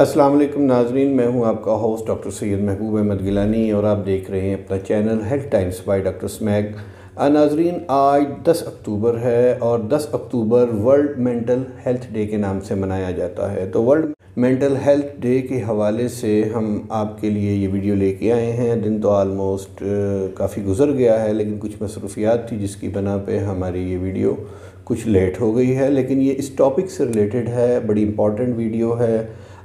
अस्सलाम वालेकुम नाजरीन मैं हूं आपका होस्ट डॉक्टर सैयद महबूब अहमद गिलानी और आप देख रहे हैं अपना channel health times by doctor स्मैग नाजरीन आज 10 अक्टूबर है और 10 अक्टूबर वर्ल्ड मेंटल हेल्थ डे के नाम से मनाया जाता है तो वर्ल्ड मेंटल हेल्थ डे के हवाले से हम आपके लिए ये वीडियो लेके आए हैं दिन तो आलमोस्ट काफ़ी गुजर गया है लेकिन कुछ मसरूफियात थी जिसकी बना पे हमारी ये वीडियो कुछ लेट हो गई है लेकिन ये इस टॉपिक से रिलेटेड है बड़ी इंपॉर्टेंट वीडियो है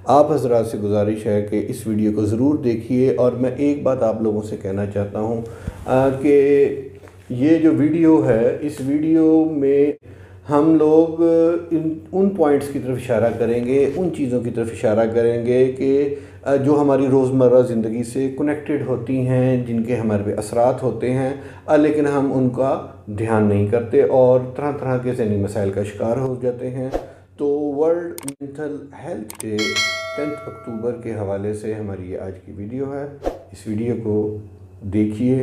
आप हजरात से गुजारिश है कि इस वीडियो को ज़रूर देखिए और मैं एक बात आप लोगों से कहना चाहता हूँ कि ये जो वीडियो है इस वीडियो में हम लोग इन उन पॉइंट्स की तरफ इशारा करेंगे उन चीज़ों की तरफ इशारा करेंगे कि जो हमारी रोज़मर्रा ज़िंदगी से कनेक्टेड होती हैं जिनके हमारे पे असरात होते हैं लेकिन हम उनका ध्यान नहीं करते और तरह तरह के जहनी मसाइल का शिकार हो जाते हैं तो world mental health day tenth October के हवाले से हमारी ये आज की वीडियो है इस वीडियो को देखिए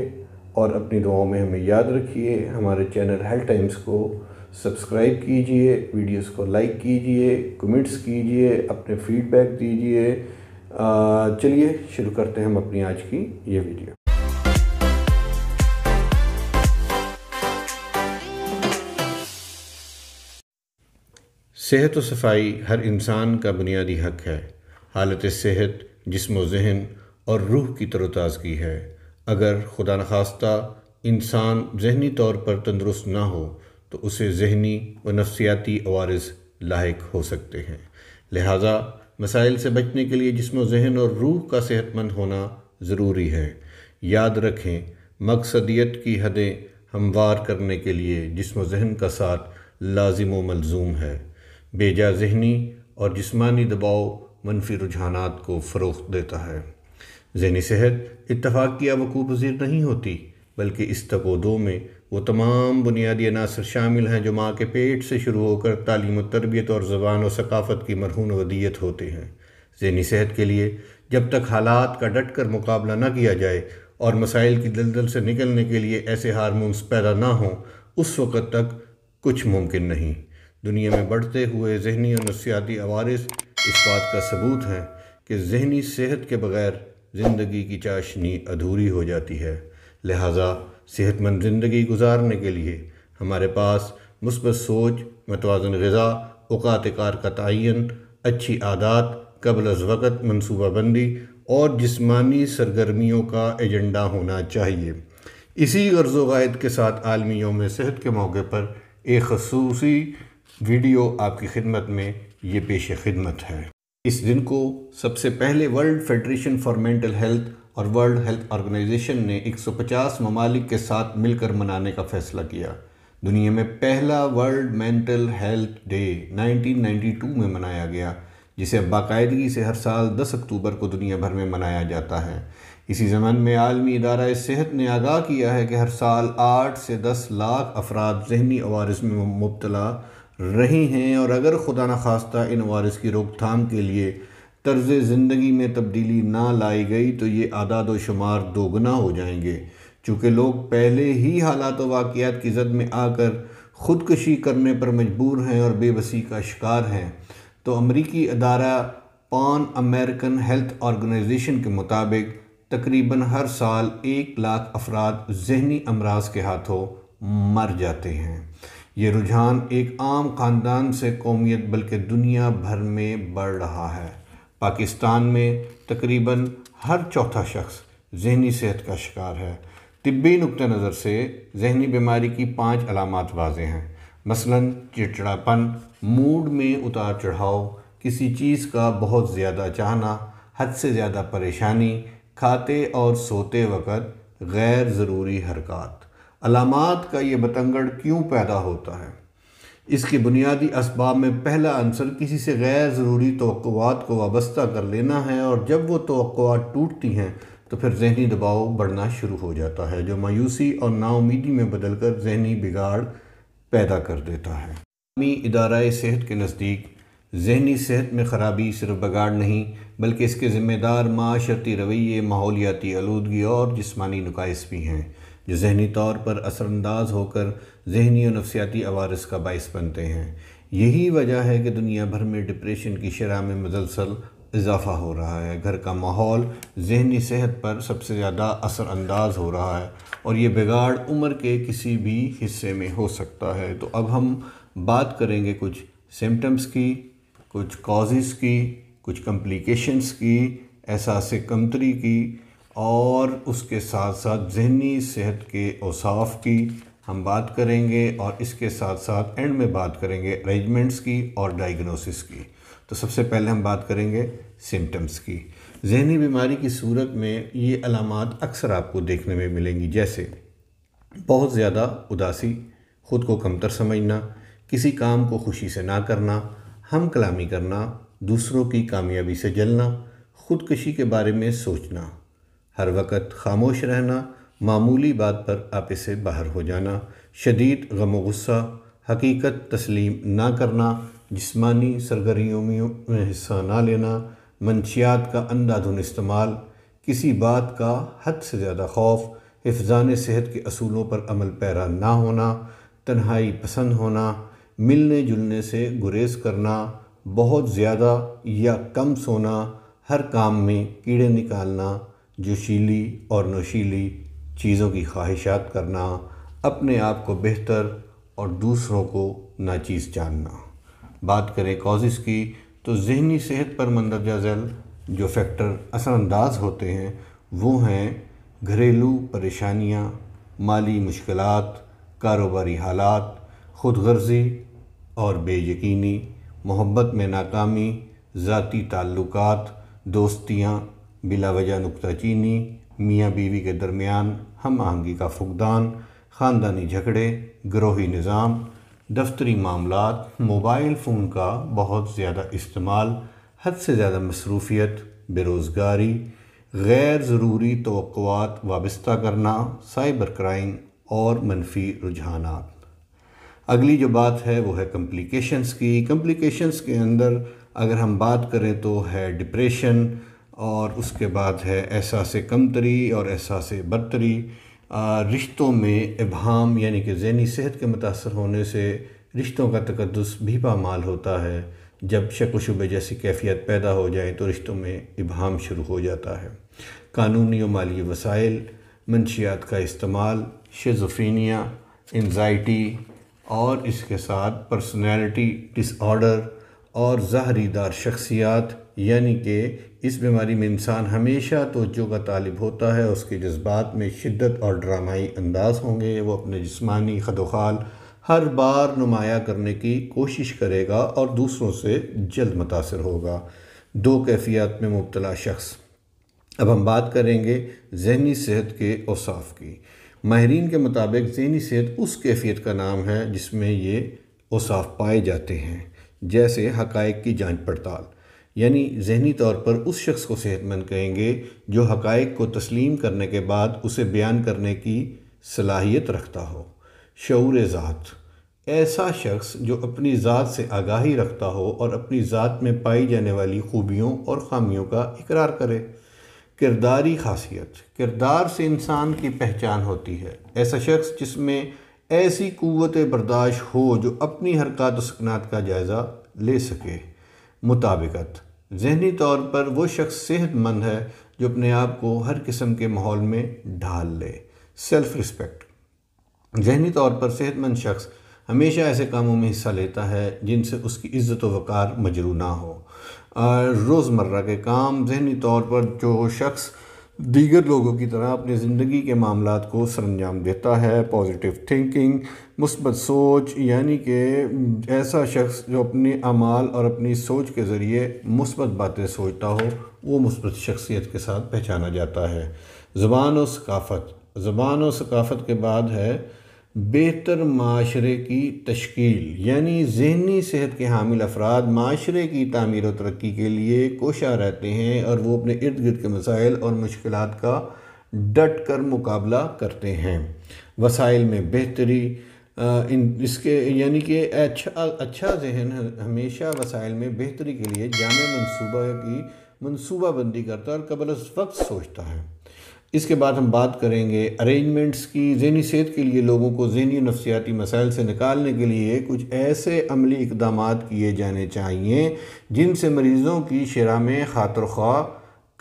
और अपनी दुआओं में हमें याद रखिए हमारे चैनल हेल्थ टाइम्स को सब्सक्राइब कीजिए वीडियोस को लाइक कीजिए कमेंट्स कीजिए अपने फीडबैक दीजिए चलिए शुरू करते हैं हम अपनी आज की ये वीडियो सेहत व सफाई हर इंसान का बुनियादी हक है हालत सेहत जिसम जहन और रूह की तरोताज़गी है अगर खुदा नखास्ता इंसान जहनी तौर पर तंदरुस्त ना हो तो उसे जहनी व नफसियाती अवारस लाक हो सकते हैं लिहाजा मसाइल से बचने के लिए जिसम जहन और रूह का सेहतमंद होना ज़रूरी है याद रखें मकसदियत की हदें हमवार करने के लिए जिसम जहन का साथ लाजिम व मलजूम है बेजा जहनी और जिसमानी दबाव मनफी रुझाना को फ़रोख देता है जहनी सेहत इतफाक़ की वकू पजीर नहीं होती बल्कि इस तकोदो में वो तमाम बुनियादी अनासर शामिल हैं जो माँ के पेट से शुरू होकर तालीम तरबियत और ज़बान और सकाफ़त की मरहून वदीयत होते हैं जहनी सेहत के लिए जब तक हालात का डट कर मुकाबला न किया जाए और मसाइल की दलदल से निकलने के लिए ऐसे हारमोन्स पैदा ना हों उस वक़्त तक कुछ मुमकिन नहीं दुनिया में बढ़ते हुए जहनी और नफसियाती आवारस इस बात का सबूत हैं कि जहनी सेहत के बगैर ज़िंदगी की चाशनी अधूरी हो जाती है लिहाजा सेहतमंद ज़िंदगी गुजारने के लिए हमारे पास मुस्बत सोच मतवाजन गज़ा अवत कार का तयन अच्छी आदात कबल अज वक़्त मनसूबाबंदी और जिस्मानी सरगर्मियों का एजेंडा होना चाहिए इसी गर्ज वायद के साथ आलमी योम सेहत के मौके पर एक खसूसी वीडियो आपकी खिदमत में ये पेश खिदमत है इस दिन को सबसे पहले world federation for mental health और वर्ल्ड हेल्थ ऑर्गेनाइजेशन ने 150 ममालिक के साथ मिलकर मनाने का फैसला किया दुनिया में पहला वर्ल्ड मेंटल हेल्थ डे 1992 में मनाया गया जिसे बाकायदगी से हर साल 10 अक्टूबर को दुनिया भर में मनाया जाता है इसी जमन में आलमी इदारा सेहत ने आगाह किया है कि हर साल 8 से 10 लाख अफराद जहनी आवारस में मुबतला रही हैं और अगर खुदा न खास्ता इन वायरस की रोकथाम के लिए तर्ज ज़िंदगी में तब्दीली ना लाई गई तो ये आदाद व शुमार दोगुना हो जाएंगे चूँकि लोग पहले ही हालात वाक़ात की जद में आकर ख़ुदकशी करने पर मजबूर हैं और बेबसी का शिकार हैं तो अमरीकी अदारा पान अमेरिकन हेल्थ ऑर्गनइजेशन के मुताबिक तकरीबन हर साल एक लाख अफराद जहनी अमराज के हाथों मर जाते हैं ये रुझान एक आम ख़ानदान से कौमियत बल्कि दुनिया भर में बढ़ रहा है पाकिस्तान में तकरीबन हर चौथा शख्स जहनी सेहत का शिकार है तिबी नुक़ नज़र से जहनी बीमारी की पाँच अलामत वाज हैं मसलन चिड़चिड़ापन मूड में उतार चढ़ाव किसी चीज़ का बहुत ज़्यादा चाहना हद से ज़्यादा परेशानी खाते और सोते वक़्त गैर ज़रूरी हरकत अलामत का ये बतंगड़ क्यों पैदा होता है इसके बुनियादी इसबाब में पहला अंसर किसी से गैर ज़रूरी तो को वाबस्ता कर लेना है और जब वो तो टूटती हैं तो फिर जहनी दबाव बढ़ना शुरू हो जाता है जो मायूसी और नाउमीदी में बदल कर जहनी बिगाड़ पैदा कर देता है इदारा सेहत के नज़दीक जहनी सेहत में ख़राबी सिर्फ बगाड़ नहीं बल्कि इसके ज़िम्मेदार माशरती रवैये माहौलियाती आलूगी और जिसमानी नुकाइस भी हैं जो जहनी तौर पर असरानंदाज होकर जहनी और नफसियाती अवारस का बायस बनते हैं यही वजह है कि दुनिया भर में डिप्रेशन की शराह में मजलसल इजाफा हो रहा है घर का माहौल जहनी सेहत पर सबसे ज़्यादा असरानंदाज हो रहा है और ये बिगाड़ उम्र के किसी भी हिस्से में हो सकता है तो अब हम बात करेंगे कुछ सिम्टम्स की कुछ कॉजेज़ की कुछ कम्प्लिकेशंस की एहसास कमतरी की और उसके साथ साथ जहनी सेहत के औसाफ की हम बात करेंगे और इसके साथ साथ एंड में बात करेंगे अरेंजमेंट्स की और डायग्नोसिस की तो सबसे पहले हम बात करेंगे सिम्टम्स की जहनी बीमारी की सूरत में ये अलामत अक्सर आपको देखने में मिलेंगी जैसे बहुत ज़्यादा उदासी ख़ुद को कमतर समझना किसी काम को खुशी से ना करना हम कलामी करना दूसरों की कामयाबी से जलना खुदकशी के बारे में सोचना हर वक़्त खामोश रहना मामूली बात पर आप इसे बाहर हो जाना शदीद गम गुस्सा हकीकत तस्लीम ना करना जिस्मानी सरगर्मियों में हिस्सा ना लेना मनशियात का अंधाधुन इस्तेमाल किसी बात का हद से ज़्यादा खौफ हिफान सेहत के असूलों पर अमल पैरा ना होना तन्हाई पसंद होना मिलने जुलने से गुरेज करना बहुत ज़्यादा या कम सोना हर काम में कीड़े निकालना जोशीली और नोशीली चीज़ों की ख्वाहिशात करना अपने आप को बेहतर और दूसरों को नाचीज़ जानना बात करें कॉजेज़ की तो जहनी सेहत पर मंदरजा झैल जो फैक्टर असरानंदाज होते हैं वो हैं घरेलू परेशानियाँ माली मुश्किल कारोबारी हालात खुद गर्जी और बेयकीनी मोहब्बत में नाकामी ज़ाती ताल्लुकात दोस्तियाँ बिला वजह नुकता चीनी मियाँ बीवी के दरमियान हम आहंगी का फुकदान ख़ानदानी झगड़े ग्रोही निज़ाम दफ्तरी मामला मोबाइल फ़ोन का बहुत ज़्यादा इस्तेमाल हद से ज़्यादा मसरूफियत बेरोज़गारी गैर ज़रूरी तो वाबस्ता करना साइबर क्राइम और मनफी रुझाना अगली जो बात है वो है कम्प्लिकेशंस की कम्प्लिकेशंस के अंदर अगर हम बात करें तो है डिप्रेशन और उसके बाद है एहसास कमतरी और एहसास बदतरी रिश्तों में इबाम यानी कि जहनी सेहत के मुतासर होने से रिश्तों का तकदस भी पामाल होता है जब शक व शुबे जैसी कैफियत पैदा हो जाए तो रिश्तों में इबाम शुरू हो जाता है कानूनी और माली वसाइल मनशियात का इस्तेमाल शेजोफीनिया इन्जाइटी और इसके साथ पर्सनैलिटी डिसऑर्डर और ज़ाहरीदार शख्सियात यानी कि इस बीमारी में इंसान हमेशा तोज्जो का तालिब होता है उसके जज्बात में शिद्दत और ड्रामाई अंदाज होंगे वो अपने जिस्मानी खदोखाल हर बार नुमाया करने की कोशिश करेगा और दूसरों से जल्द मुतासर होगा दो कैफियत में मुबतला शख्स अब हम बात करेंगे जहनी सेहत के औसाफ की माहरीन के मुताबिक जहनी सेहत उस कैफियत का नाम है जिसमें ये औसाफ पाए जाते हैं जैसे हक़ की जाँच पड़ताल यानी जहनी तौर पर उस शख्स को सेहतमंद कहेंगे जो हक़ को तस्लीम करने के बाद उसे बयान करने की सलाहियत रखता हो शूर ज़ात ऐसा शख्स जो अपनी ज़ात से आगाही रखता हो और अपनी ज़ात में पाई जाने वाली खूबियों और खामियों का इकरार करे किरदारी खासियत किरदार से इंसान की पहचान होती है ऐसा शख्स जिसमें ऐसी क़वत बर्दाश्त हो जो अपनी हरकत सकनात का जायज़ा ले सके मुताबिकत जहनी तौर पर वो शख्स सेहतमंद है जो अपने आप को हर किस्म के माहौल में ढाल ले सेल्फ़ रिस्पेक्ट जहनी तौर पर सेहतमंद शख्स हमेशा ऐसे कामों में हिस्सा लेता है जिनसे उसकी इज़्ज़त वक़ार मजरू ना हो रोज़मर्रा के काम जहनी तौर पर जो शख्स दीगर लोगों की तरह अपनी ज़िंदगी के मामला को सरंजाम देता है पॉजिटिव थिंकिंग मुस्बत सोच यानी कि ऐसा शख्स जो अपने अमाल और अपनी सोच के ज़रिए मुस्बत बातें सोचता हो वो मुस्बत शख्सियत के साथ पहचाना जाता है ज़बान और सकाफ़त ज़बान और सकाफ़त के बाद है बेहतर माशरे की तश्कील यानी जहनी सेहत के हामिल अफराद माशरे की तमीर और तरक्की के लिए कोशा रहते हैं और वो अपने इर्द गिर्द के मसाइल और मुश्किल का डट कर मुकाबला करते हैं वसाइल में बेहतरी इन इसके यानी कि अच्छा अच्छा जहन हमेशा वसाइल में बेहतरी के लिए जाम मनसूबा की मनसूबाबंदी करता है और कबल वक्त सोचता है इसके बाद हम बात करेंगे अरेंजमेंट्स की जहनी सेहत के लिए लोगों को जहनी नफसियाती मसाइल से निकालने के लिए कुछ ऐसे अमली इकदाम किए जाने चाहिए जिनसे मरीज़ों की शरा में खातर ख्वा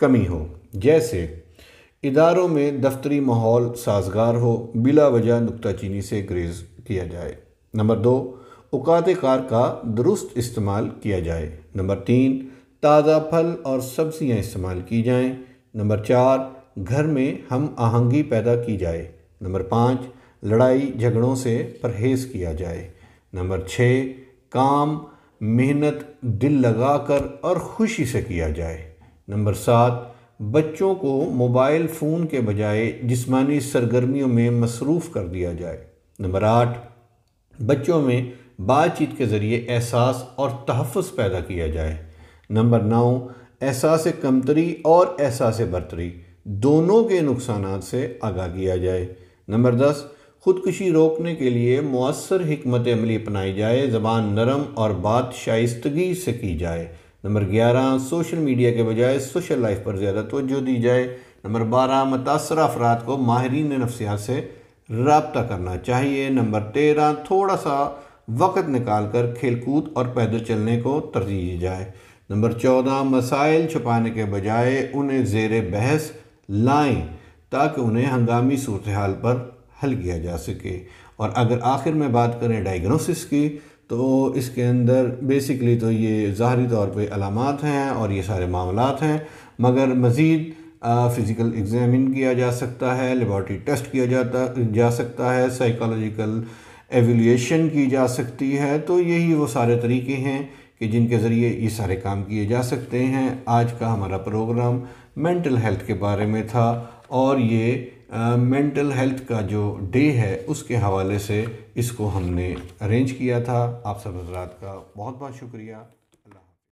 कमी हो जैसे इदारों में दफ्तरी माहौल साजगार हो बिला वजह नुकता चीनी से ग्रेज किया जाए नंबर दो उकात कार का दुरुस्त इस्तेमाल किया जाए नंबर तीन ताज़ा फल और सब्ज़ियाँ इस्तेमाल की जाएँ नंबर चार घर में हम आहंगी पैदा की जाए नंबर पाँच लड़ाई झगड़ों से परहेज किया जाए नंबर छः काम मेहनत दिल लगाकर और खुशी से किया जाए नंबर सात बच्चों को मोबाइल फ़ोन के बजाय जिस्मानी सरगर्मियों में मसरूफ़ कर दिया जाए नंबर आठ बच्चों में बातचीत के ज़रिए एहसास और तहफ़ पैदा किया जाए नंबर नौ एहसास कमतरी और एहसास बरतरी दोनों के नुकसान से आगाह किया जाए नंबर दस खुदकुशी रोकने के लिए मौसर हमत अमली अपनाई जाए ज़बान नरम और बात शाइस्तगी से की जाए नंबर ग्यारह सोशल मीडिया के बजाय सोशल लाइफ पर ज़्यादा तोज्जो दी जाए नंबर बारह मुतासर अफराद को माहरीन नफसियात से रबता करना चाहिए नंबर तेरह थोड़ा सा वक्त निकाल कर खेलकूद और पैदल चलने को तरजीह दी जाए नंबर चौदह मसाइल छुपाने के बजाय उन्हें जेर बहस लाएं ताकि उन्हें हंगामी सूरत हाल पर हल किया जा सके और अगर आखिर में बात करें डायग्नोसिस की तो इसके अंदर बेसिकली तो ये ज़ाहरी तौर पर अलामत हैं और ये सारे मामला हैं मगर मज़ीद फ़िज़िकल एग्ज़ामिन किया जा सकता है लेबॉर्टरी टेस्ट किया जाता जा सकता है साइकोलॉजिकल एवेलिएशन की जा सकती है तो यही वो सारे तरीके हैं कि जिनके ज़रिए ये सारे काम किए जा सकते हैं आज का हमारा प्रोग्राम मेंटल हेल्थ के बारे में था और ये मेंटल हेल्थ का जो डे है उसके हवाले से इसको हमने अरेंज किया था आप सब हजरात का बहुत बहुत शुक्रिया